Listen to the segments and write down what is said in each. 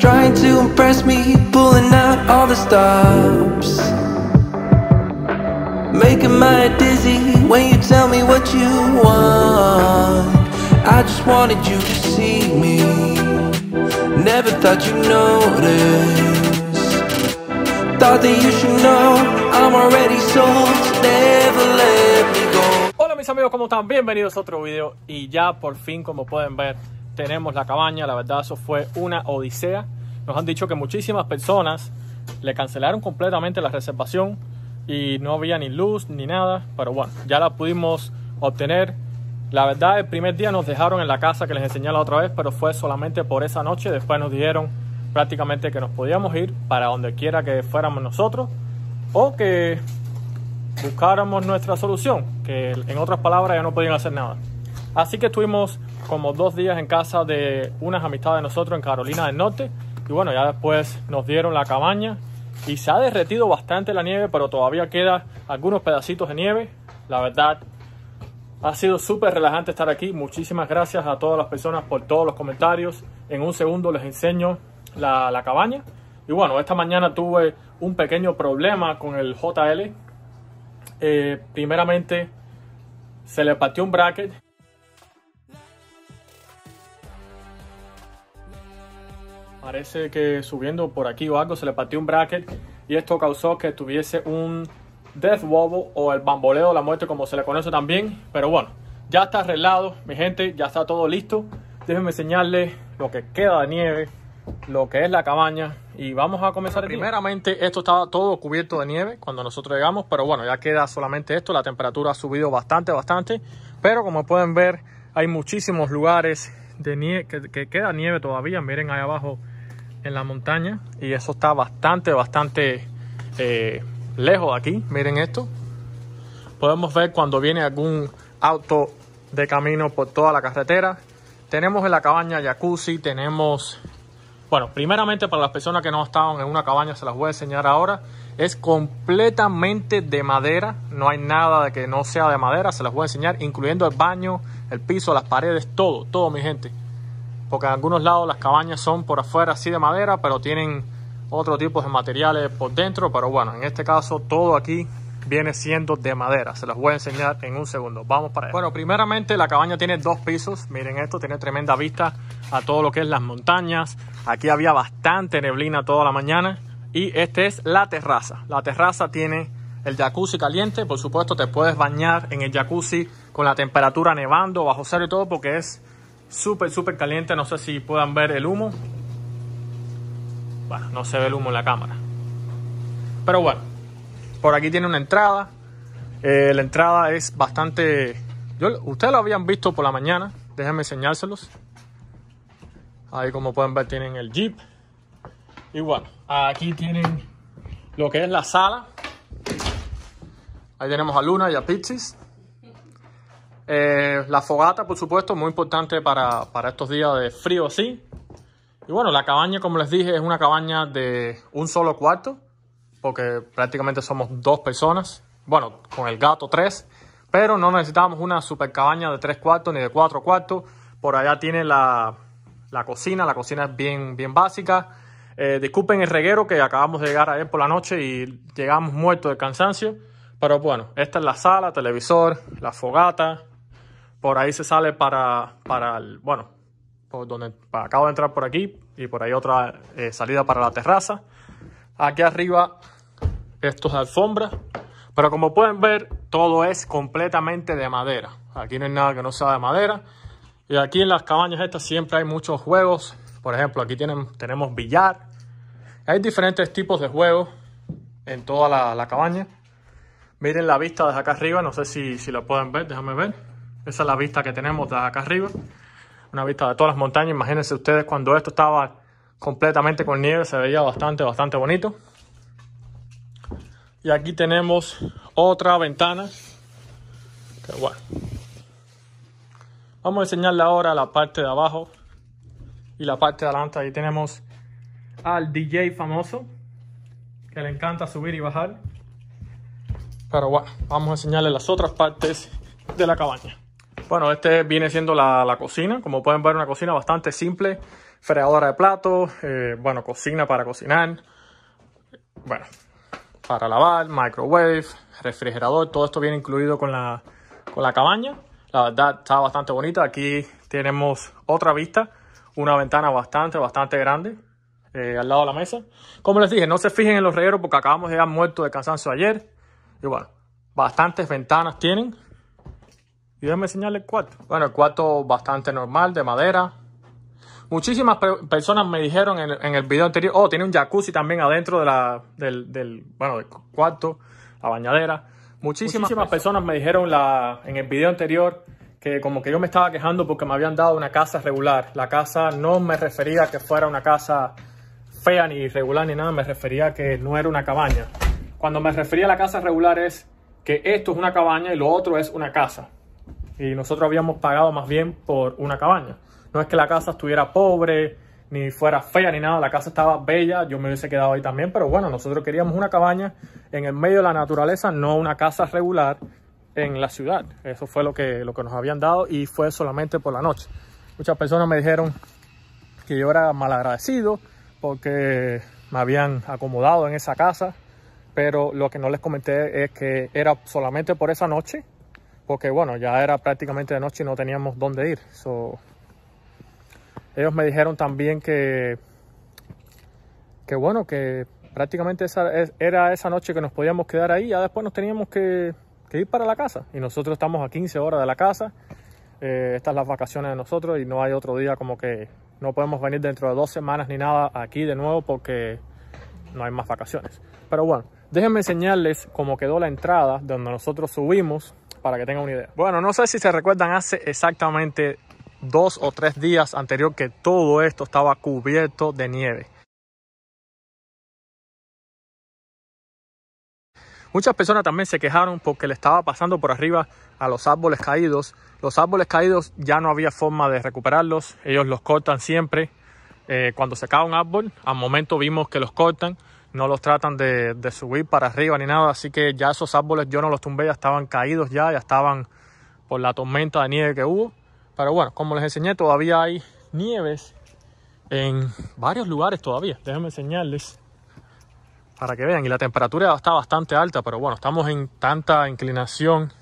Trying to impress me, pulling out all the stops Making my dizzy when you tell me what you want I just wanted you to see me Never thought you'd notice Thought that you should know I'm already sold, so never let me go Hola mis amigos, ¿cómo están? Bienvenidos a otro video y ya por fin como pueden ver tenemos la cabaña. La verdad, eso fue una odisea. Nos han dicho que muchísimas personas le cancelaron completamente la reservación y no había ni luz ni nada. Pero bueno, ya la pudimos obtener. La verdad, el primer día nos dejaron en la casa que les enseñé la otra vez, pero fue solamente por esa noche. Después nos dijeron prácticamente que nos podíamos ir para donde quiera que fuéramos nosotros o que buscáramos nuestra solución, que en otras palabras ya no podían hacer nada. Así que estuvimos como dos días en casa de unas amistades de nosotros en Carolina del Norte. Y bueno, ya después nos dieron la cabaña y se ha derretido bastante la nieve, pero todavía queda algunos pedacitos de nieve. La verdad, ha sido súper relajante estar aquí. Muchísimas gracias a todas las personas por todos los comentarios. En un segundo les enseño la, cabaña. Y bueno, esta mañana tuve un pequeño problema con el JL. Eh, primeramente, se le partió un bracket Parece que subiendo por aquí o algo se le partió un bracket y esto causó que tuviese un death wobble o el bamboleo de la muerte como se le conoce también. Pero bueno, ya está arreglado, mi gente, ya está todo listo. Déjenme enseñarles lo que queda de nieve, lo que es la cabaña y vamos a comenzar. primeramente, esto estaba todo cubierto de nieve cuando nosotros llegamos, pero bueno, ya queda solamente esto. La temperatura ha subido bastante, bastante, pero como pueden ver, hay muchísimos lugares que queda nieve todavía. Miren ahí abajo en la montaña y eso está bastante, bastante eh, lejos aquí. Miren esto. Podemos ver cuando viene algún auto de camino por toda la carretera. Tenemos en la cabaña jacuzzi, tenemos... Bueno, primeramente para las personas que no estaban en una cabaña, se las voy a enseñar ahora. Es completamente de madera, no hay nada de que no sea de madera, se las voy a enseñar, incluyendo el baño, el piso, las paredes, todo, todo mi gente porque en algunos lados las cabañas son por afuera así de madera, pero tienen otro tipo de materiales por dentro, pero bueno, en este caso todo aquí viene siendo de madera, se los voy a enseñar en un segundo, vamos para allá. Bueno, primeramente la cabaña tiene dos pisos, miren esto, tiene tremenda vista a todo lo que es las montañas, aquí había bastante neblina toda la mañana y esta es la terraza, la terraza tiene el jacuzzi caliente, por supuesto te puedes bañar en el jacuzzi con la temperatura nevando, bajo cero y todo porque es súper, súper caliente. No sé si puedan ver el humo. Bueno, no se ve el humo en la cámara. Pero bueno, por aquí tiene una entrada. Eh, la entrada es bastante... Yo, ustedes lo habían visto por la mañana. Déjenme enseñárselos. Ahí como pueden ver tienen el jeep. Y bueno, aquí tienen lo que es la sala. Ahí tenemos a Luna y a Pixis eh, la fogata, por supuesto, muy importante para, estos días de frío sí Y bueno, la cabaña, como les dije, es una cabaña de un solo cuarto, porque prácticamente somos dos personas. Bueno, con el gato tres, pero no necesitamos una super cabaña de tres cuartos ni de cuatro cuartos. Por allá tiene la, cocina, la cocina es bien, bien básica. Eh, disculpen el reguero que acabamos de llegar ayer por la noche y llegamos muertos de cansancio. Pero bueno, esta es la sala, televisor, la fogata, por ahí se sale para, para el, bueno, donde acabo de entrar por aquí y por ahí otra eh, salida para la terraza. Aquí arriba, estos alfombras pero como pueden ver, todo es completamente de madera. Aquí no hay nada que no sea de madera. Y aquí en las cabañas estas siempre hay muchos juegos. Por ejemplo, aquí tienen, tenemos billar. Hay diferentes tipos de juegos en toda la, cabaña. Miren la vista desde acá arriba, no sé si, si la pueden ver, déjame ver. Esa es la vista que tenemos de acá arriba. Una vista de todas las montañas. Imagínense ustedes cuando esto estaba completamente con nieve. Se veía bastante, bastante bonito. Y aquí tenemos otra ventana. Vamos a enseñarle ahora la parte de abajo y la parte de adelante. Ahí tenemos al DJ famoso que le encanta subir y bajar. Pero bueno, vamos a enseñarle las otras partes de la cabaña. Bueno, este viene siendo la, cocina. Como pueden ver, una cocina bastante simple. Fregadora de platos, eh, bueno, cocina para cocinar. Bueno, para lavar, microwave, refrigerador. Todo esto viene incluido con la, cabaña. La verdad, está bastante bonita. Aquí tenemos otra vista. Una ventana bastante, bastante grande. Eh, al lado de la mesa. Como les dije, no se fijen en los regueros porque acabamos de haber muerto de cansancio ayer. Y bueno, bastantes ventanas tienen. Y déjame enseñarle cuarto. Bueno, el cuarto bastante normal, de madera. Muchísimas personas me dijeron en, en, el video anterior, oh, tiene un jacuzzi también adentro de la, del, del, cuarto, la bañadera. Muchísimas, personas. me dijeron la, en el video anterior que como que yo me estaba quejando porque me habían dado una casa regular. La casa no me refería a que fuera una casa fea ni irregular ni nada, me refería que no era una cabaña. Cuando me refería a la casa regular es que esto es una cabaña y lo otro es una casa y nosotros habíamos pagado más bien por una cabaña. No es que la casa estuviera pobre, ni fuera fea, ni nada, la casa estaba bella, yo me hubiese quedado ahí también, pero bueno, nosotros queríamos una cabaña en el medio de la naturaleza, no una casa regular en la ciudad. Eso fue lo que, lo que nos habían dado y fue solamente por la noche. Muchas personas me dijeron que yo era malagradecido porque me habían acomodado en esa casa, pero lo que no les comenté es que era solamente por esa noche porque bueno, ya era prácticamente de noche y no teníamos dónde ir. ellos me dijeron también que, que bueno, que prácticamente esa, era esa noche que nos podíamos quedar ahí, ya después nos teníamos que, ir para la casa. Y nosotros estamos a 15 horas de la casa, eh, estas las vacaciones de nosotros y no hay otro día como que no podemos venir dentro de dos semanas ni nada aquí de nuevo porque no hay más vacaciones. Pero bueno, déjenme enseñarles cómo quedó la entrada donde nosotros subimos para que tengan una idea. Bueno, no sé si se recuerdan, hace exactamente dos o tres días anterior que todo esto estaba cubierto de nieve. Muchas personas también se quejaron porque le estaba pasando por arriba a los árboles caídos. Los árboles caídos ya no había forma de recuperarlos, ellos los cortan siempre. Eh, cuando se cae un árbol, al momento vimos que los cortan no los tratan de, subir para arriba ni nada, así que ya esos árboles yo no los tumbé, ya estaban caídos ya, ya estaban por la tormenta de nieve que hubo. Pero bueno, como les enseñé, todavía hay nieves en varios lugares todavía. Déjenme enseñarles para que vean. Y la temperatura está bastante alta, pero bueno, estamos en tanta inclinación,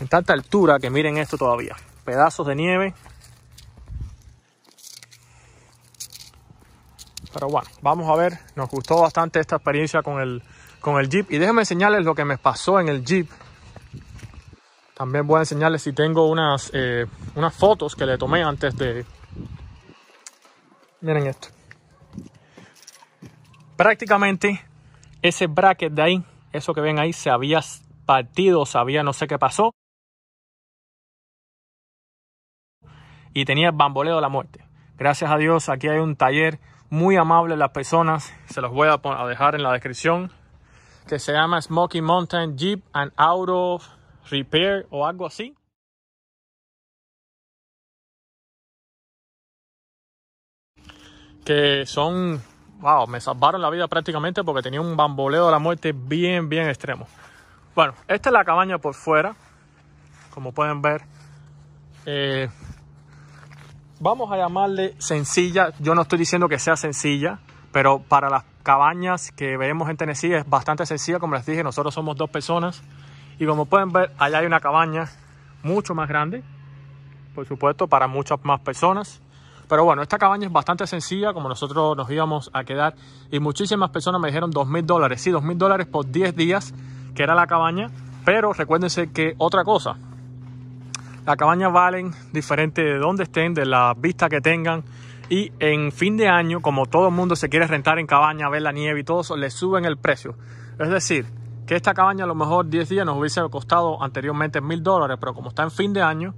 en tanta altura que miren esto todavía. Pedazos de nieve Pero bueno, vamos a ver. Nos gustó bastante esta experiencia con el, con el Jeep. Y déjenme enseñarles lo que me pasó en el Jeep. También voy a enseñarles si tengo unas, eh, unas fotos que le tomé antes de... Miren esto. Prácticamente ese bracket de ahí, eso que ven ahí, se había partido, se había no sé qué pasó. Y tenía el bamboleo de la muerte. Gracias a Dios, aquí hay un taller muy amables las personas. Se los voy a, dejar en la descripción. Que se llama Smoky Mountain Jeep and Auto Repair o algo así. Que son, wow, me salvaron la vida prácticamente porque tenía un bamboleo de la muerte bien, bien extremo. Bueno, esta es la cabaña por fuera. Como pueden ver, eh, vamos a llamarle sencilla. Yo no estoy diciendo que sea sencilla, pero para las cabañas que vemos en Tennessee es bastante sencilla. Como les dije, nosotros somos dos personas. Y como pueden ver, allá hay una cabaña mucho más grande, por supuesto, para muchas más personas. Pero bueno, esta cabaña es bastante sencilla, como nosotros nos íbamos a quedar. Y muchísimas personas me dijeron dos mil dólares. Sí, dos mil dólares por 10 días, que era la cabaña. Pero recuérdense que otra cosa, las cabañas valen diferente de donde estén, de la vista que tengan. Y en fin de año, como todo el mundo se quiere rentar en cabaña, ver la nieve y todo eso, le suben el precio. Es decir, que esta cabaña a lo mejor 10 días nos hubiese costado anteriormente mil dólares, pero como está en fin de año,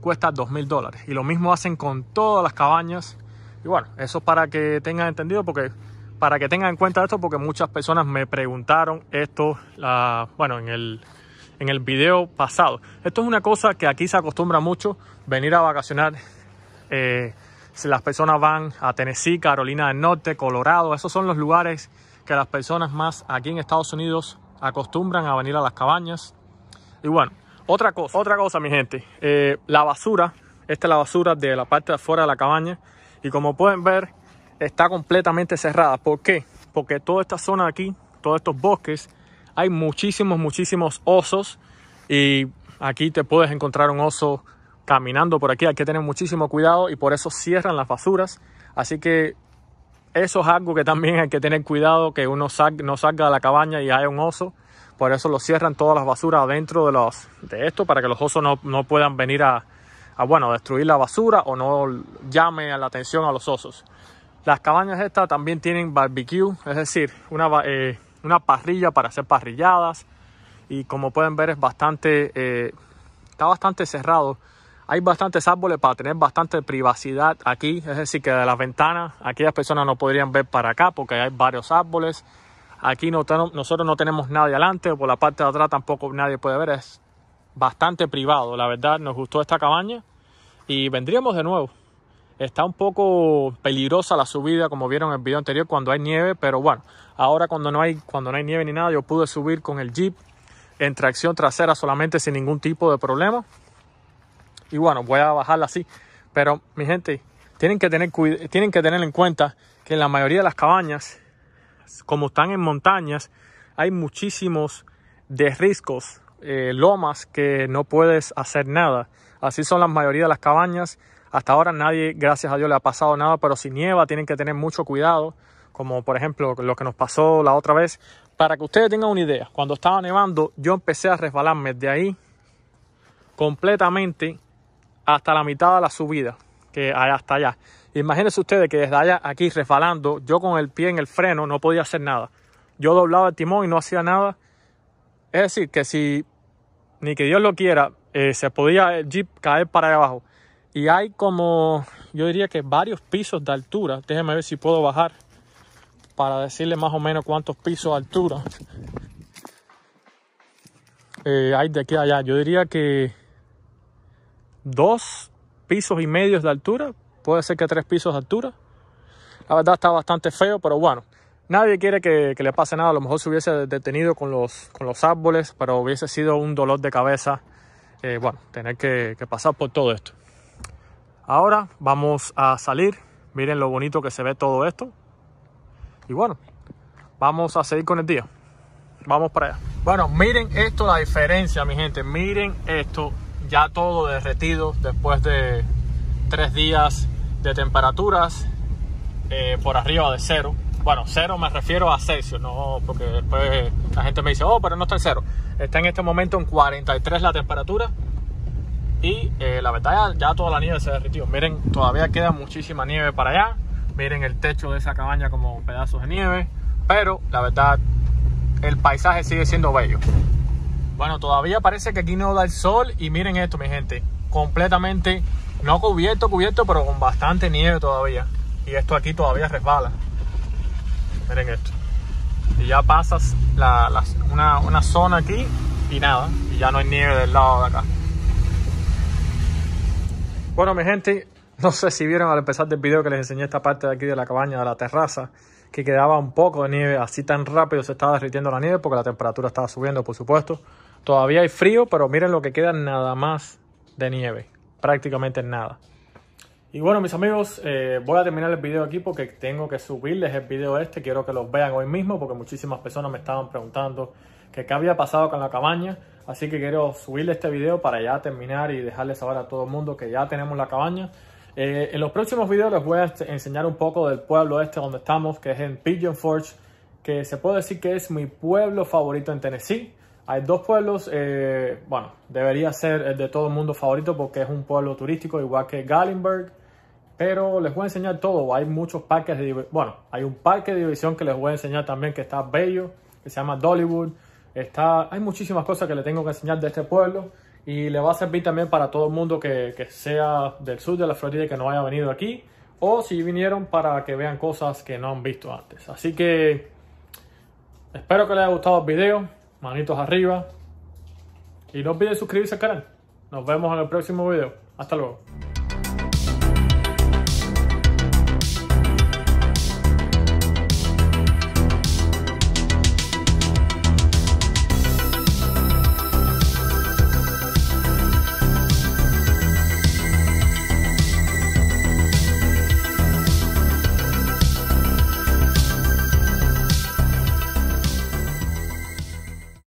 cuesta dos mil dólares. Y lo mismo hacen con todas las cabañas. Y bueno, eso es para que tengan entendido, porque para que tengan en cuenta esto, porque muchas personas me preguntaron esto, la, bueno, en el en el video pasado. Esto es una cosa que aquí se acostumbra mucho, venir a vacacionar. Eh, si las personas van a Tennessee, Carolina del Norte, Colorado, esos son los lugares que las personas más aquí en Estados Unidos acostumbran a venir a las cabañas. Y bueno, otra cosa, otra cosa mi gente, eh, la basura, esta es la basura de la parte de afuera de la cabaña y como pueden ver está completamente cerrada. ¿Por qué? Porque toda esta zona de aquí, todos estos bosques, hay muchísimos, muchísimos osos y aquí te puedes encontrar un oso caminando por aquí. Hay que tener muchísimo cuidado y por eso cierran las basuras. Así que eso es algo que también hay que tener cuidado, que uno no salga de la cabaña y haya un oso. Por eso lo cierran todas las basuras adentro de, los, de esto para que los osos no, puedan venir a, bueno, destruir la basura o no llame la atención a los osos. Las cabañas estas también tienen barbecue, es decir, una, eh, una parrilla para hacer parrilladas. Y como pueden ver es bastante, eh, está bastante cerrado. Hay bastantes árboles para tener bastante privacidad aquí. Es decir, que de las ventanas aquellas personas no podrían ver para acá porque hay varios árboles. Aquí nosotros no tenemos nadie adelante, por la parte de atrás tampoco nadie puede ver. Es bastante privado. La verdad nos gustó esta cabaña y vendríamos de nuevo. Está un poco peligrosa la subida, como vieron en el video anterior, cuando hay nieve, pero bueno, ahora cuando no hay, cuando no hay nieve ni nada, yo pude subir con el Jeep en tracción trasera solamente sin ningún tipo de problema. Y bueno, voy a bajarla así. Pero mi gente, tienen que tener, tienen que tener en cuenta que en la mayoría de las cabañas, como están en montañas, hay muchísimos desriscos, eh, lomas que no puedes hacer nada. Así son la mayoría de las cabañas hasta ahora nadie, gracias a Dios, le ha pasado nada, pero si nieva tienen que tener mucho cuidado, como por ejemplo lo que nos pasó la otra vez. Para que ustedes tengan una idea, cuando estaba nevando yo empecé a resbalarme de ahí completamente hasta la mitad de la subida, que hasta allá. Imagínense ustedes que desde allá, aquí resbalando, yo con el pie en el freno no podía hacer nada. Yo doblaba el timón y no hacía nada. Es decir, que si, ni que Dios lo quiera, eh, se podía el jeep caer para allá abajo. Y hay como, yo diría que varios pisos de altura. Déjenme ver si puedo bajar para decirle más o menos cuántos pisos de altura eh, hay de aquí a allá. Yo diría que dos pisos y medios de altura, puede ser que tres pisos de altura. La verdad está bastante feo, pero bueno, nadie quiere que, le pase nada. A lo mejor se hubiese detenido con los, con los árboles, pero hubiese sido un dolor de cabeza, eh, bueno, tener que pasar por todo esto. Ahora vamos a salir. Miren lo bonito que se ve todo esto. Y bueno, vamos a seguir con el día. Vamos para allá. Bueno, miren esto, la diferencia, mi gente. Miren esto, ya todo derretido después de tres días de temperaturas eh, por arriba de cero. Bueno, cero me refiero a Celsius, no porque después la gente me dice, oh, pero no está en cero. Está en este momento en 43 la temperatura y eh, la verdad ya, toda la nieve se derritió. Miren, todavía queda muchísima nieve para allá. Miren el techo de esa cabaña como pedazos de nieve. Pero la verdad, el paisaje sigue siendo bello. Bueno, todavía parece que aquí no da el sol. Y miren esto, mi gente. Completamente, no cubierto, cubierto, pero con bastante nieve todavía. Y esto aquí todavía resbala. Miren esto. Y ya pasas una zona aquí y nada. Y ya no hay nieve del lado de acá. Bueno, mi gente, no sé si vieron al empezar del video que les enseñé esta parte de aquí de la cabaña, de la terraza, que quedaba un poco de nieve, así tan rápido se estaba derritiendo la nieve porque la temperatura estaba subiendo, por supuesto. Todavía hay frío, pero miren lo que queda nada más de nieve, prácticamente nada. Y bueno, mis amigos, eh, voy a terminar el video aquí porque tengo que subirles el video este. Quiero que los vean hoy mismo porque muchísimas personas me estaban preguntando que había pasado con la cabaña. Así que quiero subirle este video para ya terminar y dejarles saber a todo el mundo que ya tenemos la cabaña. Eh, en los próximos videos les voy a este, enseñar un poco del pueblo este donde estamos, que es en Pigeon Forge, que se puede decir que es mi pueblo favorito en Tennessee. Hay dos pueblos, eh, bueno, debería ser el de todo el mundo favorito porque es un pueblo turístico, igual que Gallenberg. Pero les voy a enseñar todo. Hay muchos parques de Bueno, hay un parque de división que les voy a enseñar también que está bello, que se llama Dollywood. Está, hay muchísimas cosas que le tengo que enseñar de este pueblo y le va a servir también para todo el mundo que, que sea del sur de la Florida y que no haya venido aquí o si vinieron para que vean cosas que no han visto antes. Así que espero que les haya gustado el video, manitos arriba y no olviden suscribirse al canal. Nos vemos en el próximo video. Hasta luego.